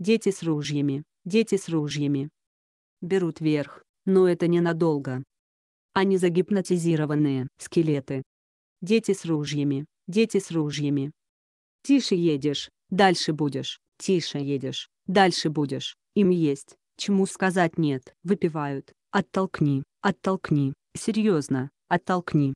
Дети с ружьями, дети с ружьями. Берут верх, но это ненадолго. Они загипнотизированные, скелеты. Дети с ружьями, дети с ружьями. Тише едешь, дальше будешь, тише едешь, дальше будешь. Им есть, чему сказать нет. Выпивают, оттолкни, оттолкни, серьезно, оттолкни.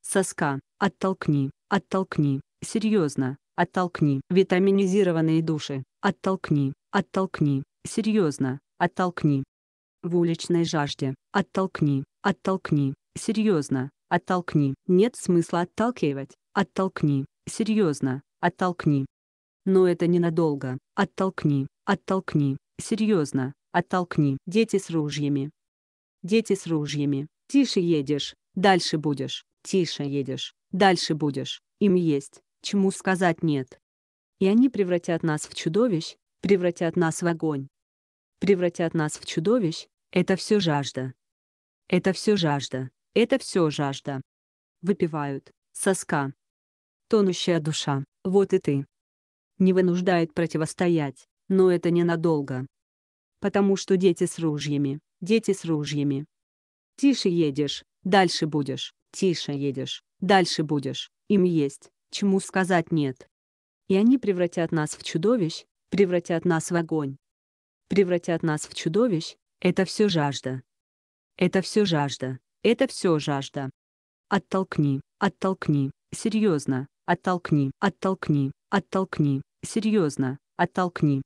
Соска, оттолкни, оттолкни, серьезно, Оттолкни. Витаминизированные души. Оттолкни. Оттолкни. Серьезно. Оттолкни. В уличной жажде. Оттолкни. Оттолкни. Серьезно. Оттолкни. Нет смысла отталкивать. Оттолкни. Серьезно. Оттолкни. Но это ненадолго. Оттолкни. Оттолкни. Серьезно. Оттолкни. Дети с ружьями. Дети с ружьями. Тише едешь. Дальше будешь. Тише едешь. Дальше будешь. Им есть чему сказать нет. И они превратят нас в чудовищ, превратят нас в огонь. Превратят нас в чудовищ, это все жажда. Это все жажда, это все жажда. Выпивают, соска. Тонущая душа, вот и ты. Не вынуждает противостоять, но это ненадолго. Потому что дети с ружьями, дети с ружьями. Тише едешь, дальше будешь, тише едешь, дальше будешь, им есть чему сказать «нет». И они превратят нас в чудовищ, превратят нас в огонь. Превратят нас в чудовищ — это все жажда. Это все жажда, это все жажда. Оттолкни, оттолкни, серьезно, оттолкни, оттолкни, оттолкни, серьезно, оттолкни.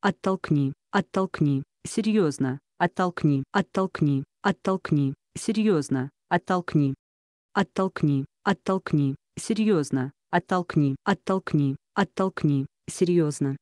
Оттолкни, оттолкни, серьезно, оттолкни, оттолкни, оттолкни, серьезно, оттолкни. Оттолкни, оттолкни, серьезно, Оттолкни, оттолкни, оттолкни, серьезно.